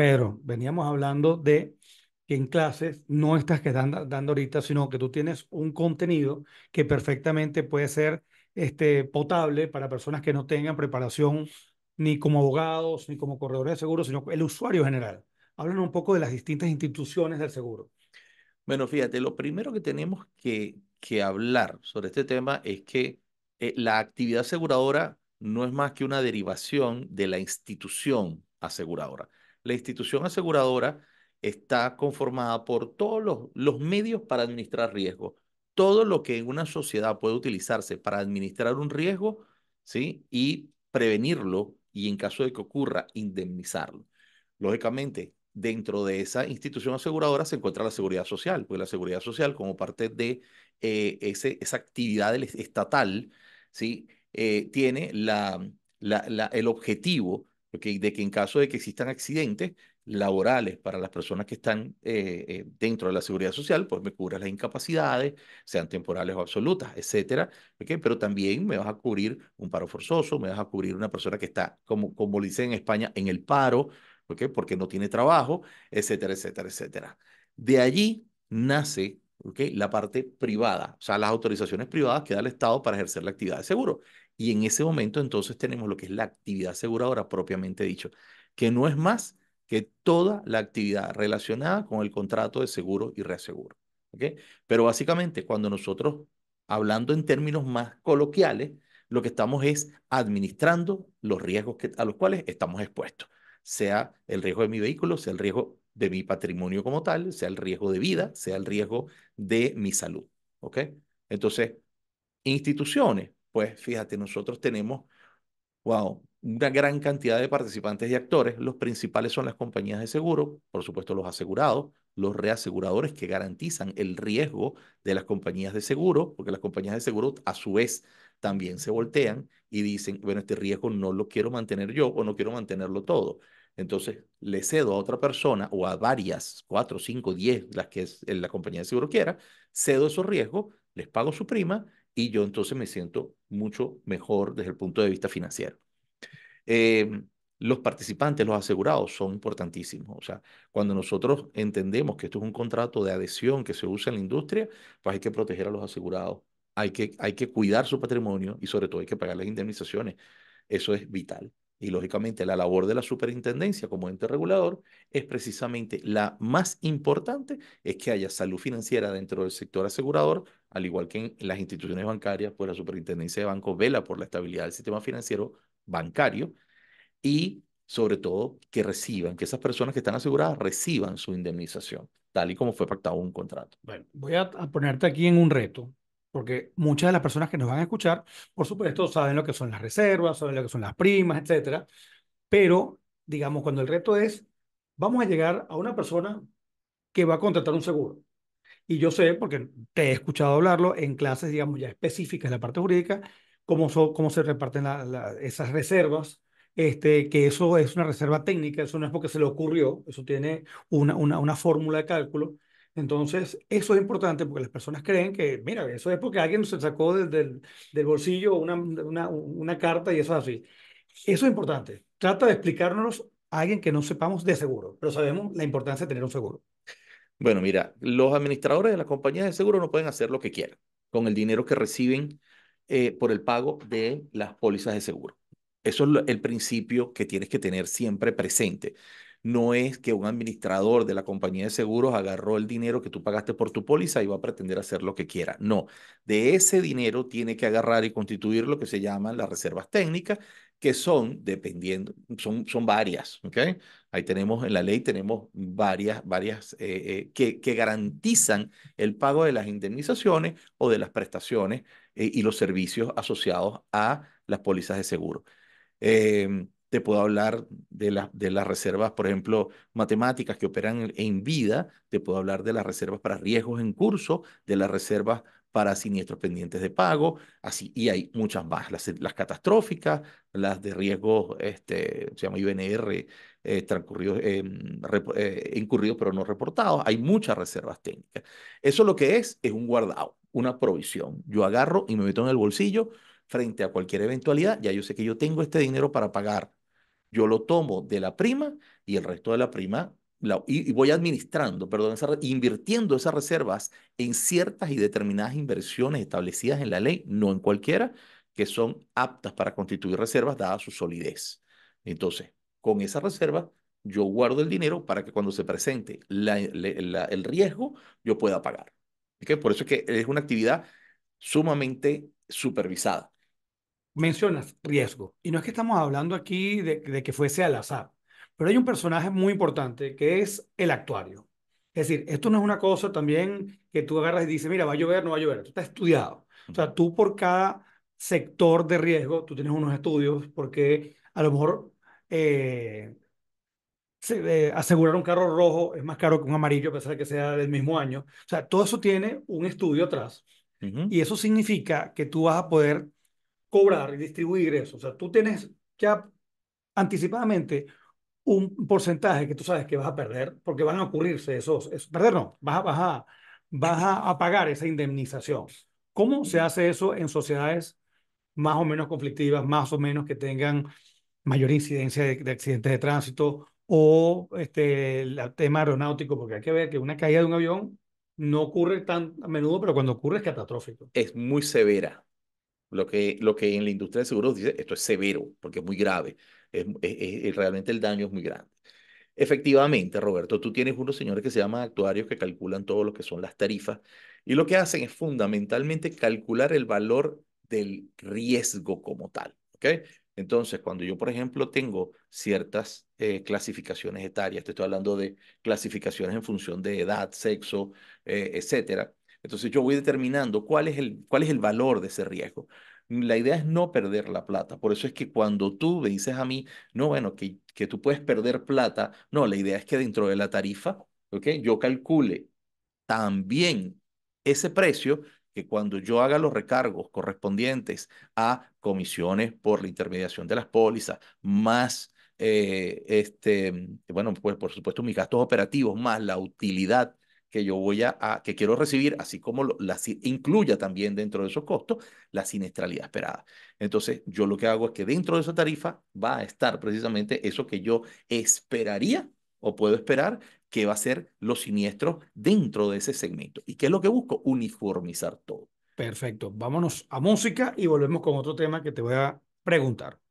Pero veníamos hablando de que en clases no estás que dando, ahorita, sino que tú tienes un contenido que perfectamente puede ser este, potable para personas que no tengan preparación ni como abogados, ni como corredores de seguros, sino el usuario general. Háblanos un poco de las distintas instituciones del seguro. Bueno, fíjate, lo primero que tenemos que, hablar sobre este tema es que eh, la actividad aseguradora no es más que una derivación de la institución aseguradora. La institución aseguradora está conformada por todos los, los medios para administrar riesgo. Todo lo que en una sociedad puede utilizarse para administrar un riesgo ¿sí? y prevenirlo y en caso de que ocurra, indemnizarlo. Lógicamente, dentro de esa institución aseguradora se encuentra la seguridad social, porque la seguridad social como parte de eh, ese, esa actividad estatal, ¿sí? Eh, tiene la, el objetivo de que en caso de que existan accidentes laborales para las personas que están eh, eh, dentro de la seguridad social, pues me cubras las incapacidades, sean temporales o absolutas, etcétera, pero también me vas a cubrir un paro forzoso, me vas a cubrir una persona que está, como, como dicen en España, en el paro, ¿okay? porque no tiene trabajo, etcétera, etcétera, etcétera. De allí nace la parte privada, o sea, las autorizaciones privadas que da el Estado para ejercer la actividad de seguro. Y en ese momento entonces tenemos lo que es la actividad aseguradora propiamente dicho, que no es más que toda la actividad relacionada con el contrato de seguro y reaseguro. ¿okay? Pero básicamente cuando nosotros, hablando en términos más coloquiales, lo que estamos es administrando los riesgos a los cuales estamos expuestos, sea el riesgo de mi vehículo, sea el riesgo de mi patrimonio como tal, sea el riesgo de vida, sea el riesgo de mi salud. ¿Ok? Entonces, instituciones, pues fíjate, nosotros tenemos, wow, una gran cantidad de participantes y actores. Los principales son las compañías de seguro, por supuesto los asegurados, los reaseguradores que garantizan el riesgo de las compañías de seguro, porque las compañías de seguro a su vez también se voltean y dicen, bueno, este riesgo no lo quiero mantener yo o no quiero mantenerlo todo. Entonces, le cedo a otra persona o a varias, cuatro, cinco, diez, las que la compañía de seguro quiera, cedo esos riesgos, les pago su prima y yo entonces me siento mucho mejor desde el punto de vista financiero. Em, los participantes, los asegurados, son importantísimos. O sea, cuando nosotros entendemos que esto es un contrato de adhesión que se usa en la industria, pues hay que proteger a los asegurados, hay que, hay que cuidar su patrimonio y sobre todo hay que pagar las indemnizaciones. Eso es vital. Y lógicamente la labor de la superintendencia como ente regulador es precisamente la más importante, es que haya salud financiera dentro del sector asegurador al igual que en las instituciones bancarias, pues la superintendencia de bancos vela por la estabilidad del sistema financiero bancario y sobre todo que reciban, que esas personas que están aseguradas reciban su indemnización, tal y como fue pactado un contrato. Bueno, voy a, ponerte aquí en un reto, porque muchas de las personas que nos van a escuchar, por supuesto, saben lo que son las reservas, saben lo que son las primas, etcétera, pero digamos, cuando el reto es, vamos a llegar a una persona que va a contratar un seguro y yo sé, porque te he escuchado hablarlo en clases, digamos, ya específicas de la parte jurídica, cómo, se reparten esas reservas, este, que eso es una reserva técnica, eso no es porque se le ocurrió, eso tiene una, fórmula de cálculo. Entonces, eso es importante porque las personas creen que, mira, eso es porque alguien se sacó del, del, bolsillo una, una, una carta y eso es así. Eso es importante. Trata de explicárnoslo a alguien que no sepamos de seguro, pero sabemos la importancia de tener un seguro. Bueno, mira, los administradores de las compañías de seguro no pueden hacer lo que quieran con el dinero que reciben eh, por el pago de las pólizas de seguro. Eso es el principio que tienes que tener siempre presente. No es que un administrador de la compañía de seguros agarró el dinero que tú pagaste por tu póliza y va a pretender hacer lo que quiera. No, de ese dinero tiene que agarrar y constituir lo que se llaman las reservas técnicas que son, dependiendo, son, son varias, ¿ok? Ahí tenemos, en la ley tenemos varias, varias eh, eh, que, que, garantizan el pago de las indemnizaciones o de las prestaciones eh, y los servicios asociados a las pólizas de seguro. Em, te puedo hablar de, de las reservas, por ejemplo, matemáticas que operan en vida, te puedo hablar de las reservas para riesgos en curso, de las reservas para siniestros pendientes de pago, así, y hay muchas más, las, catastróficas, las de riesgo, este, se llama IBNR, eh, eh, eh, incurridos pero no reportados, hay muchas reservas técnicas. Eso lo que es es un guardado, una provisión. Yo agarro y me meto en el bolsillo frente a cualquier eventualidad, ya yo sé que yo tengo este dinero para pagar. Yo lo tomo de la prima y el resto de la prima y, voy administrando, perdón, invirtiendo esas reservas en ciertas y determinadas inversiones establecidas en la ley, no en cualquiera, que son aptas para constituir reservas dada su solidez. Entonces, con esa reserva, yo guardo el dinero para que cuando se presente la, el riesgo, yo pueda pagar. ¿Okay? Por eso es que es una actividad sumamente supervisada. Mencionas riesgo, y no es que estamos hablando aquí de, de que fuese al azar. Pero hay un personaje muy importante que es el actuario. Es decir, esto no es una cosa también que tú agarras y dices, mira, va a llover, no va a llover. Esto está estudiado. O sea, tú por cada sector de riesgo, tú tienes unos estudios porque a lo mejor eh, se, eh, asegurar un carro rojo es más caro que un amarillo a pesar de que sea del mismo año. O sea, todo eso tiene un estudio atrás. Y eso significa que tú vas a poder cobrar y distribuir eso. O sea, tú tienes ya anticipadamente un porcentaje que tú sabes que vas a perder, porque van a ocurrirse esos, perder no, vas a, vas a pagar esa indemnización. ¿Cómo se hace eso en sociedades más o menos conflictivas, más o menos que tengan mayor incidencia de, de accidentes de tránsito o este, el tema aeronáutico? Porque hay que ver que una caída de un avión no ocurre tan a menudo, pero cuando ocurre es catastrófico. Es muy severa. Lo que, lo que en la industria de seguros dice, esto es severo, porque es muy grave es, realmente el daño es muy grande. Efectivamente, Roberto, tú tienes unos señores que se llaman actuarios que calculan todo lo que son las tarifas y lo que hacen es fundamentalmente calcular el valor del riesgo como tal. ¿okay? Entonces, cuando yo, por ejemplo, tengo ciertas eh, clasificaciones etarias, te estoy hablando de clasificaciones en función de edad, sexo, eh, etcétera, entonces yo voy determinando cuál es, el, cuál es el valor de ese riesgo. La idea es no perder la plata. Por eso es que cuando tú me dices a mí, no, bueno, que, que tú puedes perder plata, no, la idea es que dentro de la tarifa, ¿ok? Yo calcule también ese precio que cuando yo haga los recargos correspondientes a comisiones por la intermediación de las pólizas, más, eh, este, bueno, pues por supuesto mis gastos operativos, más la utilidad que yo voy a, que quiero recibir, así como incluya también dentro de esos costos la siniestralidad esperada. Entonces, yo lo que hago es que dentro de esa tarifa va a estar precisamente eso que yo esperaría o puedo esperar que va a ser los siniestros dentro de ese segmento. ¿Y qué es lo que busco? Uniformizar todo. Perfecto. Vámonos a música y volvemos con otro tema que te voy a preguntar.